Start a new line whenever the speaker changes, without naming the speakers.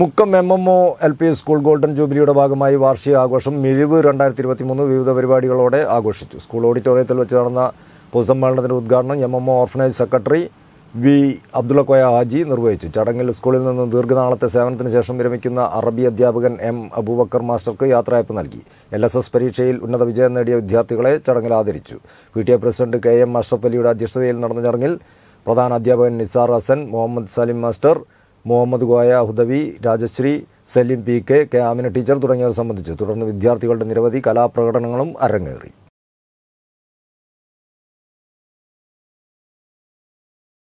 Mukkam M M O L P school golden ജൂബിലിയുടെ ഭാഗമായി വാർഷിക ആഘോഷം മിഴിവ് രണ്ടായിരത്തി ഇരുപത്തി മൂന്ന് വിവിധ പരിപാടികളോടെ ആഘോഷിച്ചു സ്കൂൾ ഓഡിറ്റോറിയത്തിൽ വെച്ച് നടന്ന പൊതുസമ്മേളനത്തിൻ്റെ ഉദ്ഘാടനം M M O orphanage secretary V Abdullakoya Haji നിർവഹിച്ചു ചടങ്ങിൽ സ്കൂളിൽ നിന്ന് ദീർഘനാളത്തെ സേവനത്തിന് ശേഷം വിരമിക്കുന്ന അറബി അധ്യാപകൻ എം അബൂബക്കർ മാസ്റ്റർക്ക് യാത്രയപ്പ് നൽകി എൽ എസ് എസ് പരീക്ഷയിൽ ഉന്നത വിജയം നേടിയ വിദ്യാർത്ഥികളെ ചടങ്ങിൽ ആദരിച്ചു P T A president K M Ashraf അലിയുടെ അധ്യക്ഷതയിൽ നടന്ന ചടങ്ങിൽ പ്രധാന അധ്യാപകൻ Nizar Hasan Muhammad Salim master Muhammad Goya Hudavi Rajasree Salim P K K Amina teacher തുടങ്ങിയവർ സംബന്ധിച്ചു തുടർന്ന് വിദ്യാർത്ഥികളുടെ നിരവധി
കലാപ്രകടനങ്ങളും അരങ്ങേറി